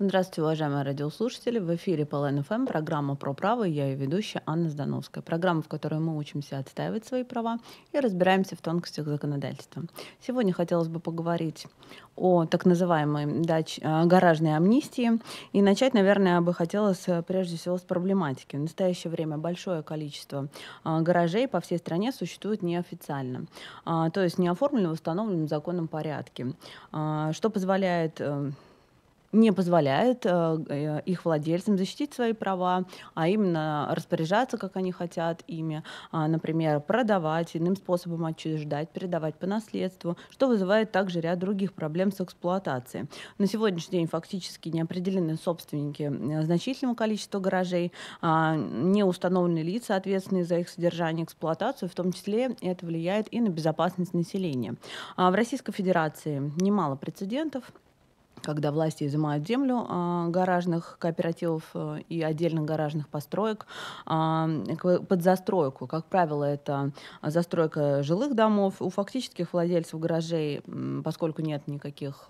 Здравствуйте, уважаемые радиослушатели. В эфире Полен ФМ, эм, программа про право, я ее ведущая Анна Здановская. Программа, в которой мы учимся отстаивать свои права и разбираемся в тонкостях законодательства. Сегодня хотелось бы поговорить о так называемой дач, э, гаражной амнистии. И начать, наверное, бы хотелось прежде всего с проблематики. В настоящее время большое количество э, гаражей по всей стране существует неофициально, а, то есть не оформлено в установленном законном порядке, а, что позволяет э, не позволяет э, э, их владельцам защитить свои права, а именно распоряжаться, как они хотят ими, а, например, продавать, иным способом отчуждать, передавать по наследству, что вызывает также ряд других проблем с эксплуатацией. На сегодняшний день фактически не определены собственники э, значительного количества гаражей, а, не установлены лица, ответственные за их содержание и эксплуатацию, в том числе это влияет и на безопасность населения. А в Российской Федерации немало прецедентов, когда власти изымают землю а, гаражных кооперативов а, и отдельных гаражных построек а, под застройку. Как правило, это застройка жилых домов. У фактических владельцев гаражей, поскольку нет никаких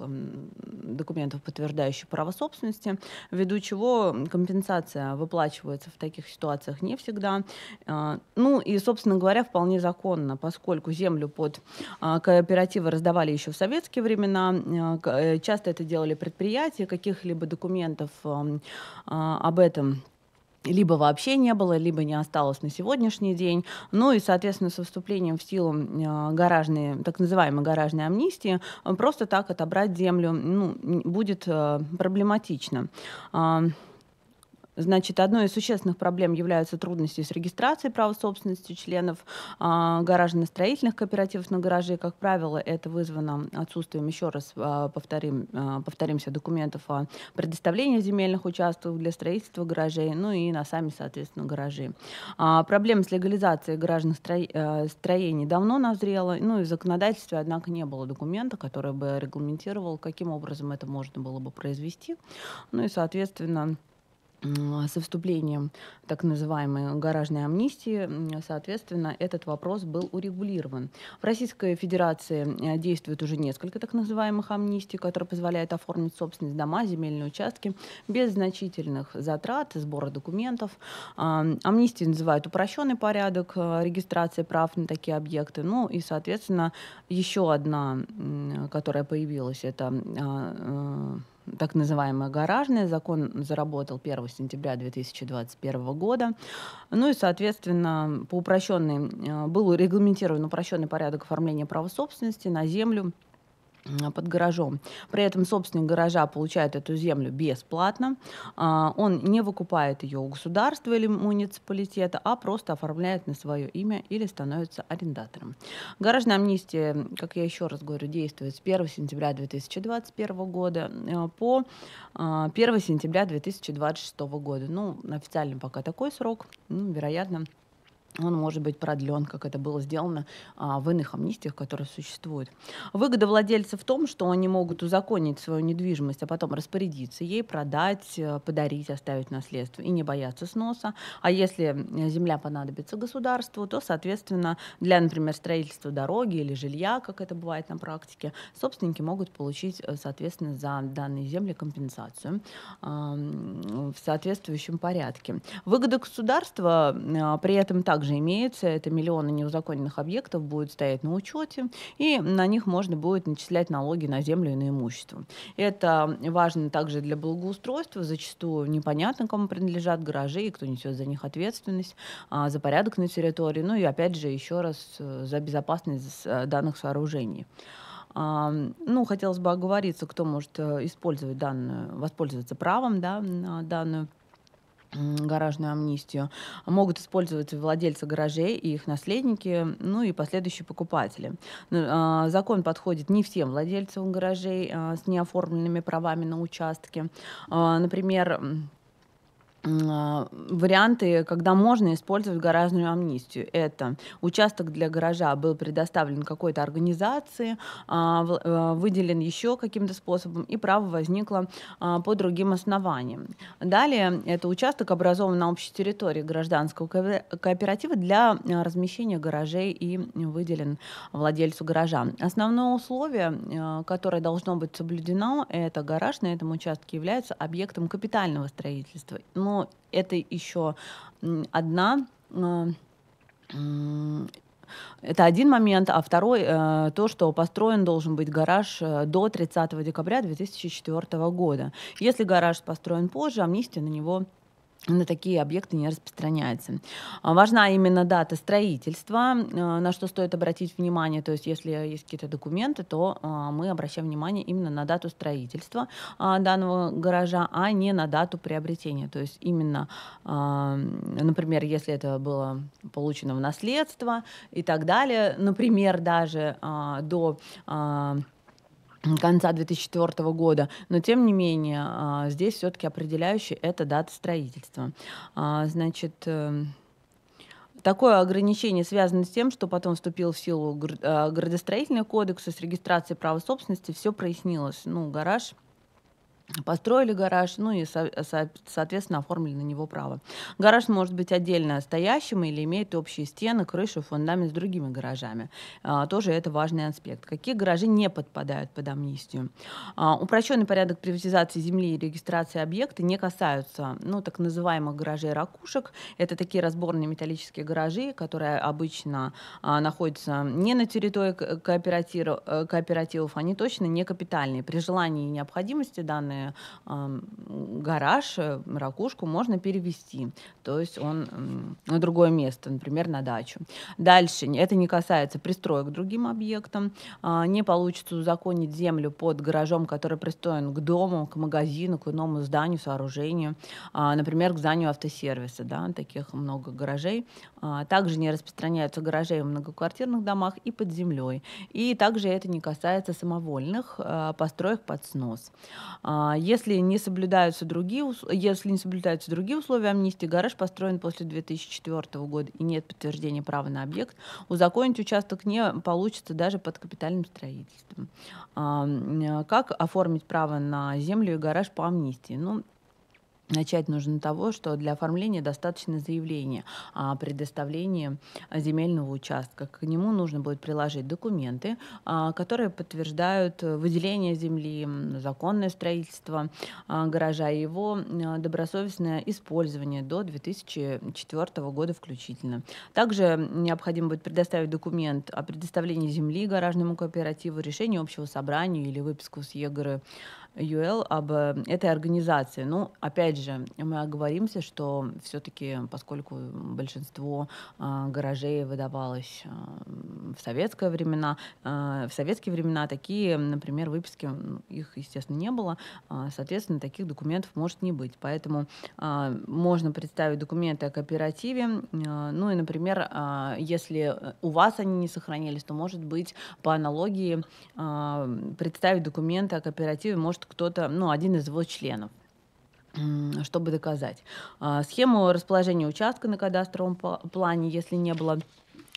документов, подтверждающих право собственности, ввиду чего компенсация выплачивается в таких ситуациях не всегда. А, ну и, собственно говоря, вполне законно, поскольку землю под а, кооперативы раздавали еще в советские времена, а, э, часто это делали делали предприятие, каких-либо документов эм, а, об этом либо вообще не было, либо не осталось на сегодняшний день. Ну и, соответственно, со вступлением в силу э, гаражной, так называемой гаражной амнистии, э, просто так отобрать землю ну, будет э, проблематично. Значит, одной из существенных проблем являются трудности с регистрацией права собственности членов а, гаражно-строительных кооперативов на гараже. Как правило, это вызвано отсутствием, еще раз а, повторим, а, повторимся, документов о предоставлении земельных участков для строительства гаражей, ну и на сами, соответственно, гаражи. А, проблема с легализацией гаражных стро... Э, строений давно назрела, ну и в законодательстве, однако, не было документа, который бы регламентировал, каким образом это можно было бы произвести. Ну и, соответственно, а, со вступлением так называемой гаражной амнистии, соответственно, этот вопрос был урегулирован. В Российской Федерации э, действует уже несколько так называемых амнистий, которые позволяют оформить собственность дома, земельные участки без значительных затрат, сбора документов. Амнистии называют упрощенный порядок э, регистрации прав на такие объекты. Ну и, соответственно, еще одна, которая появилась, это а, э, так называемый гаражный закон заработал 1 сентября 2021 года. Ну и, соответственно, по упрощенной, э, был регламентирован упрощенный порядок оформления права собственности на землю, под гаражом. При этом собственник гаража получает эту землю бесплатно. А, он не выкупает ее у государства или муниципалитета, а просто оформляет на свое имя или становится арендатором. Гаражная амнистия, как я еще раз говорю, действует с 1 сентября 2021 года э, по 1 а, сентября 2026 года. Ну, официально пока такой срок, ну, вероятно, он может быть продлен, как это было сделано а, в иных амнистиях, которые существуют. Выгода владельца в том, что они могут узаконить свою недвижимость, а потом распорядиться ей, продать, э, подарить, оставить наследство и не бояться сноса. А если э, земля понадобится государству, то, соответственно, для, например, строительства дороги или жилья, как это бывает на практике, собственники могут получить, э, соответственно, за данные земли компенсацию а, в соответствующем порядке. Выгода государства а, при этом также также имеются. Это миллионы неузаконенных объектов будут стоять на учете, и на них можно будет начислять налоги на землю и на имущество. Это важно также для благоустройства. Зачастую непонятно, кому принадлежат гаражи и кто несет за них ответственность, а, за порядок на территории, ну и опять же еще раз э, за безопасность э, данных сооружений. А, ну, хотелось бы оговориться, кто может э, использовать данную, воспользоваться правом да, на данную гаражную амнистию, могут использовать владельцы гаражей и их наследники, ну и последующие покупатели. Ну, а, закон подходит не всем владельцам гаражей а, с неоформленными правами на участке. А, например, Э, варианты, когда можно использовать гаражную амнистию. Это участок для гаража был предоставлен какой-то организации, а, э, выделен еще каким-то способом, и право возникло а, по другим основаниям. Далее это участок образован на общей территории гражданского кооператива для э, размещения гаражей и выделен владельцу гаража. Основное условие, которое должно быть соблюдено, это гараж на этом участке является объектом капитального строительства. Но ну, это еще одна э, это один момент, а второй э, то, что построен должен быть гараж э, до 30 декабря 2004 года. Если гараж построен позже, амнистия на него на такие объекты не распространяется. А, важна именно дата строительства, а, на что стоит обратить внимание. То есть, если есть какие-то документы, то а, мы обращаем внимание именно на дату строительства данного гаража, а не на дату приобретения. То есть, именно, например, если это было получено в наследство и так далее, например, даже до конца 2004 года. Но, тем не менее, а, здесь все-таки определяющий это дата строительства. А, значит, эм, Такое ограничение связано с тем, что потом вступил в силу градостроительный э, кодекс, с регистрацией права собственности все прояснилось. Ну, гараж Построили гараж, ну и, соответственно, оформили на него право. Гараж может быть отдельно стоящим или имеет общие стены, крышу, фундамент с другими гаражами. А, тоже это важный аспект. Какие гаражи не подпадают под амнистию? А, упрощенный порядок приватизации земли и регистрации объекта не касаются ну, так называемых гаражей-ракушек. Это такие разборные металлические гаражи, которые обычно а, находятся не на территории кооператив э, кооперативов, они точно не капитальные. При желании и необходимости данные собственный гараж, э, ракушку можно перевести, то есть он на другое место, например, на дачу. Дальше, это не касается пристроек к другим объектам, а, не получится узаконить землю под гаражом, который пристроен к дому, к магазину, к иному зданию, сооружению, а, например, к зданию автосервиса, да, таких много гаражей. А, также не распространяются гаражи в многоквартирных домах и под землей. И также это не касается самовольных э, построек под снос. А, если не соблюдаются другие, если не соблюдаются другие условия амнистии, гараж построен после 2004 года и нет подтверждения права на объект, узаконить участок не получится даже под капитальным строительством. Э, как оформить право на землю и гараж по амнистии? Ну, Начать нужно того, что для оформления достаточно заявления о предоставлении земельного участка. К нему нужно будет приложить документы, а, которые подтверждают выделение земли, законное строительство а, гаража и его а, добросовестное использование до 2004 года включительно. Также необходимо будет предоставить документ о предоставлении земли гаражному кооперативу, решение общего собрания или выписку с ЕГРы ЮЭЛ об э, этой организации. Ну, опять же, мы оговоримся, что все-таки, поскольку большинство э, гаражей выдавалось э, в советское времена, э, в советские времена такие, например, выписки, их, естественно, не было, э, соответственно, таких документов может не быть. Поэтому э, можно представить документы о кооперативе, ну и, например, если у вас они не сохранились, то, может быть, по аналогии представить документы о кооперативе может кто-то, ну, один из его членов чтобы доказать. А, схему расположения участка на кадастровом плане, если не было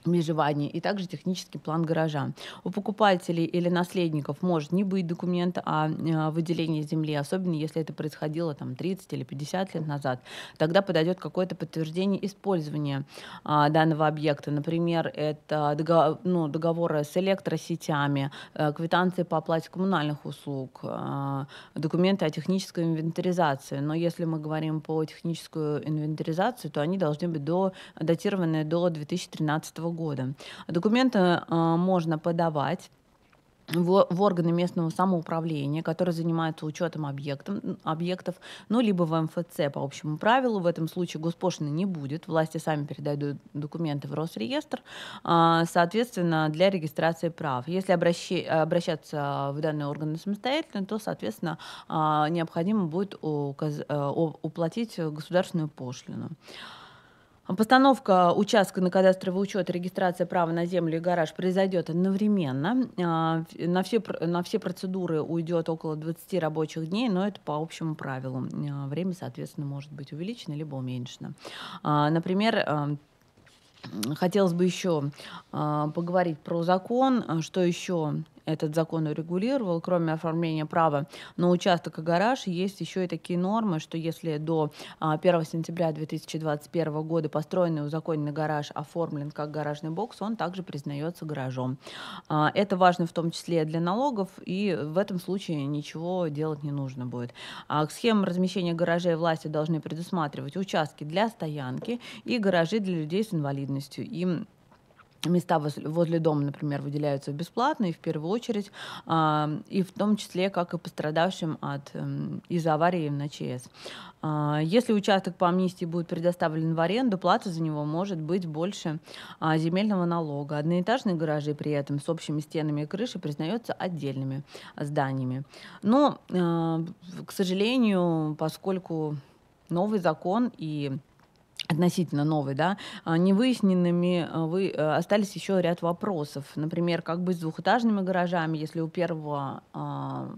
межевание и также технический план гаража. У покупателей или наследников может не быть документа о э, выделении земли, особенно если это происходило там 30 или 50 лет назад. Тогда подойдет какое-то подтверждение использования а, данного объекта. Например, это договор, ну, договоры с электросетями, э, квитанции по оплате коммунальных услуг, а, документы о технической инвентаризации. Но если мы говорим по техническую инвентаризацию, то они должны быть до, датированы до 2013 года года. Документы а, можно подавать в, органы местного самоуправления, которые занимаются учетом объектом, объектов, ну, либо в МФЦ по общему правилу. В этом случае госпошлины не будет. Власти сами передают документы в Росреестр, а, соответственно, для регистрации прав. Если обращи, обращаться в данные органы самостоятельно, то, соответственно, а, необходимо будет указ, э, уплатить государственную пошлину. А постановка участка на кадастровый учет, регистрация права на землю и гараж произойдет одновременно. А, на все, на все процедуры уйдет около 20 рабочих дней, но это по общему правилу. А, время, соответственно, может быть увеличено либо уменьшено. Например, Хотелось бы еще поговорить про закон, что еще этот закон урегулировал, кроме оформления права на участок и гараж, есть еще и такие нормы, что если до 1 а, сентября 2021 года построенный узаконенный гараж оформлен как гаражный бокс, он также признается гаражом. А, это важно в том числе для налогов, и в этом случае ничего делать не нужно будет. А к схемам размещения гаражей власти должны предусматривать участки для стоянки и гаражи для людей с инвалидностью. Им Места возле дома, например, выделяются бесплатно и в первую очередь, а, и в том числе как и пострадавшим от, эм, из аварии на ЧС. А, если участок по амнистии будет предоставлен в аренду, плата за него может быть больше а, земельного налога. Одноэтажные гаражи при этом с общими стенами и крышей признаются отдельными зданиями. Но, э, к сожалению, поскольку новый закон и относительно новый, да, а, невыясненными а, вы, э, остались еще ряд вопросов. Например, как быть с двухэтажными гаражами, если у первого, а,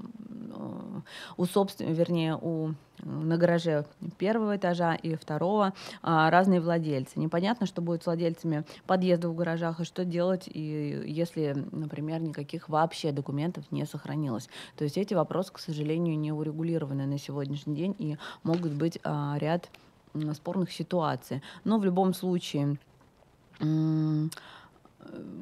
у собственного, вернее, у на гараже первого этажа и второго а, разные владельцы. Непонятно, что будет с владельцами подъезда в гаражах и что делать, и если, например, никаких вообще документов не сохранилось. То есть эти вопросы, к сожалению, не урегулированы на сегодняшний день и могут быть а, ряд спорных ситуаций. Но в любом случае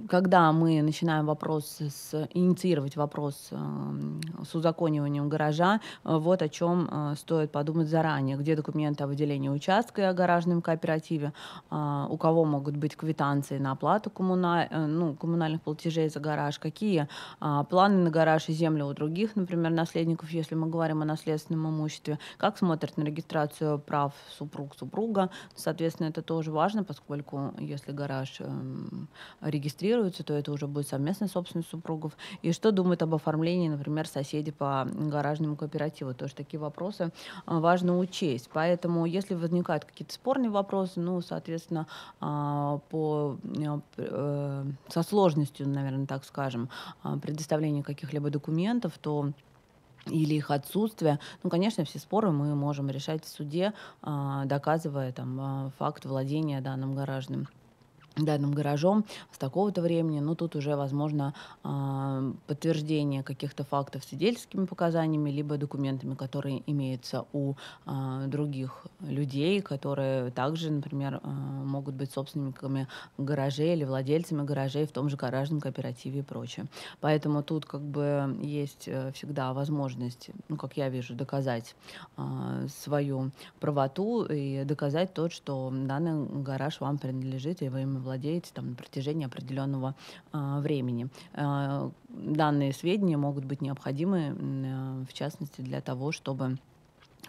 когда мы начинаем вопрос с инициировать вопрос эм, с узакониванием гаража, э, вот о чем э, стоит подумать заранее, где документы о выделении участка о гаражном кооперативе, э, у кого могут быть квитанции на оплату коммуналь, ну, коммунальных платежей за гараж, какие планы на гараж и землю у других, например, наследников, если мы говорим о наследственном имуществе, как смотрят на регистрацию прав супруг супруга, соответственно, это тоже важно, поскольку если гараж эм, регистрируются, то это уже будет совместная собственность супругов. И что думают об оформлении, например, соседи по гаражному кооперативу. Тоже такие вопросы а, важно учесть. Поэтому, если возникают какие-то спорные вопросы, ну, соответственно, а, по, э, э, со сложностью, наверное, так скажем, а, предоставления каких-либо документов, то или их отсутствие. Ну, конечно, все споры мы можем решать в суде, доказывая там, факт владения данным гаражным данным гаражом с такого-то времени, но тут уже возможно а, подтверждение каких-то фактов свидетельскими показаниями, либо документами, которые имеются у а, других людей, которые также, например, а, могут быть собственниками гаражей или владельцами гаражей в том же гаражном кооперативе и прочее. Поэтому тут как бы есть э, всегда возможность, ну, как я вижу, доказать свою правоту и доказать то, что данный гараж вам принадлежит и вы им владеете там, на протяжении определенного э, времени. Э, данные сведения могут быть необходимы, э, в частности, для того, чтобы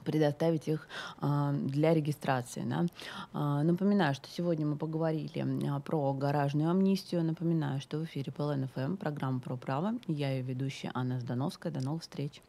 предоставить их для регистрации. Напоминаю, что сегодня мы поговорили про гаражную амнистию. Напоминаю, что в эфире ПЛНФМ, программа про право. Я ее ведущая Анна Ждановская. До новых встреч.